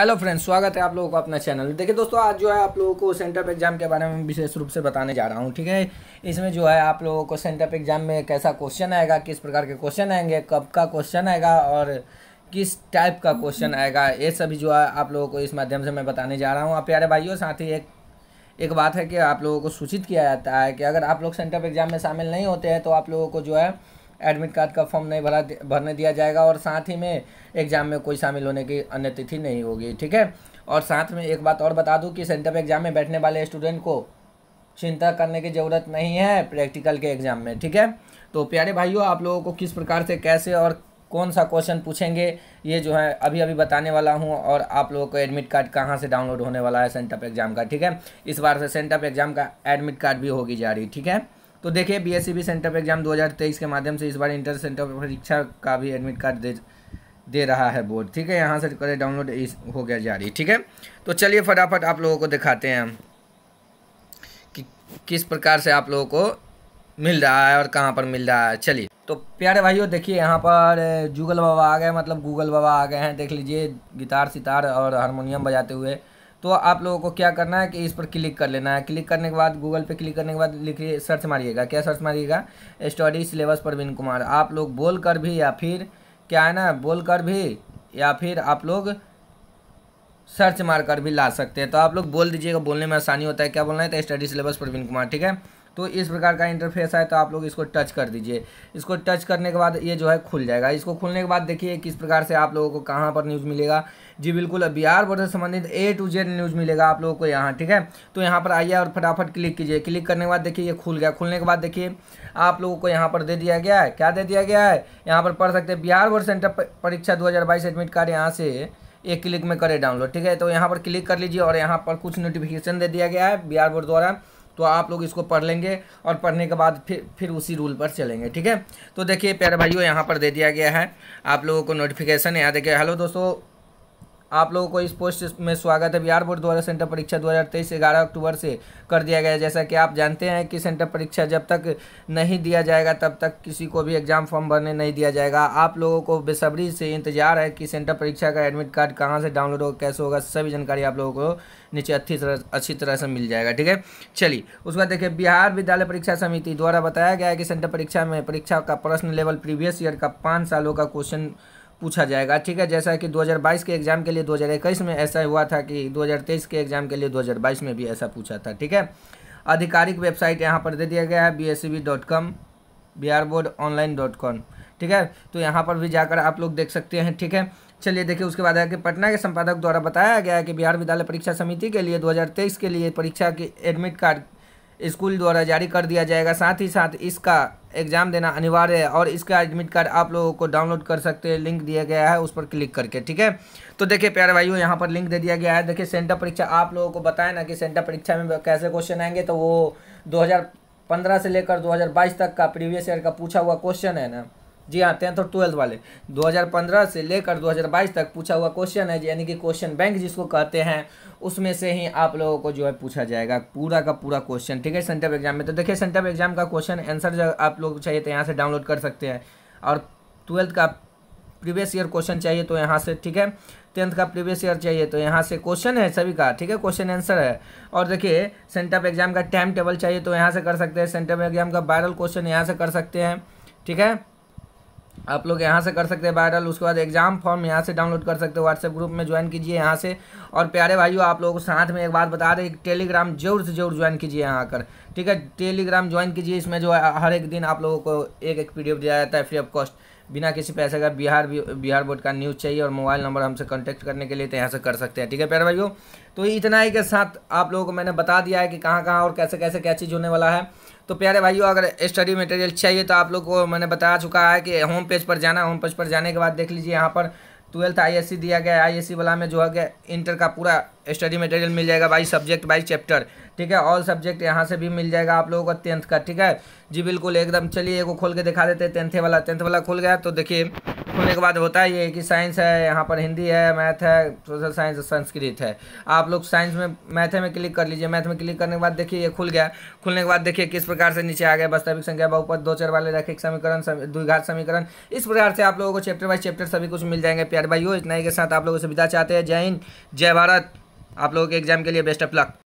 hello friends स्वागत है आप लोगों को अपना चैनल देखिए दोस्तों आज जो है आप लोगों को सेंटअप एग्ज़ाम के बारे में विशेष रूप से बताने जा रहा हूँ ठीक है इसमें जो है आप लोगों को सेंटअप एग्ज़ाम में कैसा क्वेश्चन आएगा किस प्रकार के क्वेश्चन आएंगे कब का क्वेश्चन आएगा और किस टाइप का क्वेश्चन आएगा ये सभी जो है आप लोगों को इस माध्यम से मैं बताने जा रहा हूँ आप प्यारे भाइयों साथ ही एक एक बात है कि आप लोगों को सूचित किया जाता है कि अगर आप लोग सेंटअप एग्ज़ाम में शामिल नहीं होते हैं तो आप लोगों को जो है एडमिट कार्ड का फॉर्म नहीं भरा भरने दिया जाएगा और साथ ही में एग्जाम में कोई शामिल होने की अन्य तिथि नहीं होगी ठीक है और साथ में एक बात और बता दूँ कि सेंटर एग्जाम में बैठने वाले स्टूडेंट को चिंता करने की ज़रूरत नहीं है प्रैक्टिकल के एग्जाम में ठीक है तो प्यारे भाइयों आप लोगों को किस प्रकार से कैसे और कौन सा क्वेश्चन पूछेंगे ये जो है अभी अभी बताने वाला हूँ और आप लोगों को एडमिट कार्ड कहाँ से डाउनलोड होने वाला है सेंटअप एग्जाम का ठीक है इस बार से सेंटअप एग्जाम का एडमिट कार्ड भी होगी जारी ठीक है तो देखिए बी एस सेंटर पर एग्जाम 2023 के माध्यम से इस बार इंटर सेंटर परीक्षा का भी एडमिट कार्ड दे दे रहा है बोर्ड ठीक है यहाँ से करें डाउनलोड इस हो गया जारी ठीक है तो चलिए फटाफट आप लोगों को दिखाते हैं हम कि किस प्रकार से आप लोगों को मिल रहा है और कहाँ पर मिल रहा है चलिए तो प्यारे भाइयों देखिए यहाँ पर जुगल बाबा आ गए मतलब गूगल बाबा आ गए हैं देख लीजिए गिटार सितार और हारमोनियम बजाते हुए तो आप लोगों को क्या करना है कि इस पर क्लिक कर लेना है क्लिक करने के बाद गूगल पे क्लिक करने के बाद लिखिए सर्च मारिएगा क्या सर्च मारिएगा स्टडी सिलेबस प्रवीण कुमार आप लोग बोल कर भी या फिर क्या है ना बोल कर भी या फिर आप लोग सर्च मार कर भी ला सकते हैं तो आप लोग बोल दीजिएगा बोलने में आसानी होता है क्या बोलना है तो स्टडी सिलेबस प्रवीण कुमार ठीक है तो इस प्रकार का इंटरफेस है तो आप लोग इसको टच कर दीजिए इसको टच करने के बाद ये जो है खुल जाएगा इसको खुलने के बाद देखिए किस प्रकार से आप लोगों को कहाँ पर न्यूज़ मिलेगा जी बिल्कुल बिहार बोर्ड से संबंधित ए टू जेड न्यूज़ मिलेगा आप लोगों को यहाँ ठीक है तो यहाँ पर आइए और फटाफट क्लिक कीजिए क्लिक करने के बाद देखिए ये खुल गया खुलने के बाद देखिए आप लोगों को यहाँ पर दे दिया गया है क्या दे दिया गया है यहाँ पर पढ़ सकते हैं बिहार बोर्ड सेंटर परीक्षा दो एडमिट कार्ड यहाँ से एक क्लिक में करें डाउनलोड ठीक है तो यहाँ पर क्लिक कर लीजिए और यहाँ पर कुछ नोटिफिकेशन दे दिया गया है बिहार बोर्ड द्वारा तो आप लोग इसको पढ़ लेंगे और पढ़ने के बाद फिर फिर उसी रूल पर चलेंगे ठीक है तो देखिए प्यारे भाइयों यहाँ पर दे दिया गया है आप लोगों को नोटिफिकेशन यहाँ देखिए हेलो दोस्तों आप लोगों को इस पोस्ट में स्वागत है बिहार बोर्ड द्वारा सेंटर परीक्षा 2023 11 अक्टूबर से कर दिया गया जैसा कि आप जानते हैं कि सेंटर परीक्षा जब तक नहीं दिया जाएगा तब तक किसी को भी एग्ज़ाम फॉर्म भरने नहीं दिया जाएगा आप लोगों को बेसब्री से इंतजार है कि सेंटर परीक्षा का एडमिट कार्ड कहाँ से डाउनलोड होगा कैसे होगा सभी जानकारी आप लोगों को नीचे अच्छी तरह अच्छी तरह से मिल जाएगा ठीक है चलिए उसके बाद देखिए बिहार विद्यालय परीक्षा समिति द्वारा बताया गया है कि सेंटर परीक्षा में परीक्षा का प्रश्न लेवल प्रीवियस ईयर का पाँच सालों का क्वेश्चन पूछा जाएगा ठीक है जैसा कि 2022 के एग्ज़ाम के लिए 2021 में ऐसा हुआ था कि 2023 के एग्ज़ाम के लिए 2022 में भी ऐसा पूछा था ठीक है आधिकारिक वेबसाइट यहाँ पर दे दिया गया है B S C dot com Bihar board online dot com ठीक है तो यहाँ पर भी जाकर आप लोग देख सकते हैं ठीक है चलिए देखिए उसके बाद है कि पटना के संपादक द्वारा बताया गया है कि बिहार विद्यालय परीक्षा समिति के लिए 2023 के लिए परीक्षा की एडमिट कार्ड स्कूल द्वारा जारी कर दिया जाएगा साथ ही साथ इसका एग्ज़ाम देना अनिवार्य है और इसका एडमिट कार्ड आप लोगों को डाउनलोड कर सकते हैं लिंक दिया गया है उस पर क्लिक करके ठीक है तो देखिए प्यारे भाइयों यहाँ पर लिंक दे दिया गया है देखिए सेंटर परीक्षा आप लोगों को बताया ना कि सेंटर परीक्षा में कैसे क्वेश्चन आएंगे तो वो दो से लेकर दो तक का प्रीवियस ईयर का पूछा हुआ क्वेश्चन है ना जी हाँ टेंथ और ट्वेल्थ वाले 2015 से लेकर 2022 तक पूछा हुआ क्वेश्चन है यानी कि क्वेश्चन बैंक जिसको कहते हैं उसमें से ही आप लोगों को जो है पूछा जाएगा पूरा का पूरा क्वेश्चन ठीक है सेंटर एग्जाम में तो देखिए सेंटर एग्जाम का क्वेश्चन आंसर आप लोग चाहिए तो यहाँ से डाउनलोड कर सकते हैं और ट्वेल्थ का प्रीवियस ईयर क्वेश्चन चाहिए तो यहाँ से ठीक है टेंथ का प्रीवियस ईयर चाहिए तो यहाँ से क्वेश्चन है सभी का ठीक है क्वेश्चन आंसर है और देखिए सेंटअप एग्जाम का टाइम टेबल चाहिए तो यहाँ से कर सकते हैं सेंटअप एग्जाम का वायरल क्वेश्चन यहाँ से कर सकते हैं ठीक है आप लोग यहाँ से कर सकते हैं वायरल उसके बाद एग्जाम फॉर्म यहाँ से डाउनलोड कर सकते हो व्हाट्सएप ग्रुप में ज्वाइन कीजिए यहाँ से और प्यारे भाइयों आप लोगों को साथ में एक बात बता दें टेलीग्राम जरूर से जरूर ज्वाइन कीजिए यहाँ आकर ठीक है टेलीग्राम ज्वाइन कीजिए इसमें जो है हर एक दिन आप लोगों को एक एक पी दिया जाता है फ्री ऑफ कॉस्ट बिना किसी पैसे का बिहार बिहार बोर्ड का न्यूज़ चाहिए और मोबाइल नंबर हमसे कॉन्टैक्ट करने के लिए तो यहाँ से कर सकते हैं ठीक है प्यारे भाइयों तो इतना ही के साथ आप लोगों को मैंने बता दिया है कि कहाँ कहाँ और कैसे कैसे क्या चीज़ होने वाला है तो प्यारे भाइयों अगर स्टडी मटेरियल चाहिए तो आप लोग को मैंने बता चुका है कि होम पेज पर जाना होम पेज पर जाने के बाद देख लीजिए यहाँ पर ट्वेल्थ आई दिया गया है आई वाला में जो है इंटर का पूरा स्टडी मटेरियल मिल जाएगा बाई सब्जेक्ट बाई चैप्टर ठीक है ऑल सब्जेक्ट यहाँ से भी मिल जाएगा आप लोगों को टेंथ का ठीक है जी बिल्कुल एकदम चलिए एगो खोल के दिखा देते हैं टेंथे वाला टेंथ वाला खुल गया तो देखिए खुलने के बाद होता है ये कि साइंस है यहाँ पर हिंदी है मैथ है सोशल साइंस संस्कृत है आप लोग साइंस में मैथ में क्लिक कर लीजिए मैथ में क्लिक करने के बाद देखिए ये खुल गया खुलने के बाद देखिए किस प्रकार से नीचे आ गया वास्तविक संख्या बहुपद दो चार वाले रैखिक समीकरण द्विघात समीकरण इस प्रकार से आप लोगों को चैप्टर बाई चैप्टर सभी कुछ मिल जाएंगे प्यार भाई हो इतना ही के साथ आप लोगों से विदा चाहते हैं जय हिंद जय भारत आप लोगों के एग्जाम के लिए बेस्ट ऑफ लक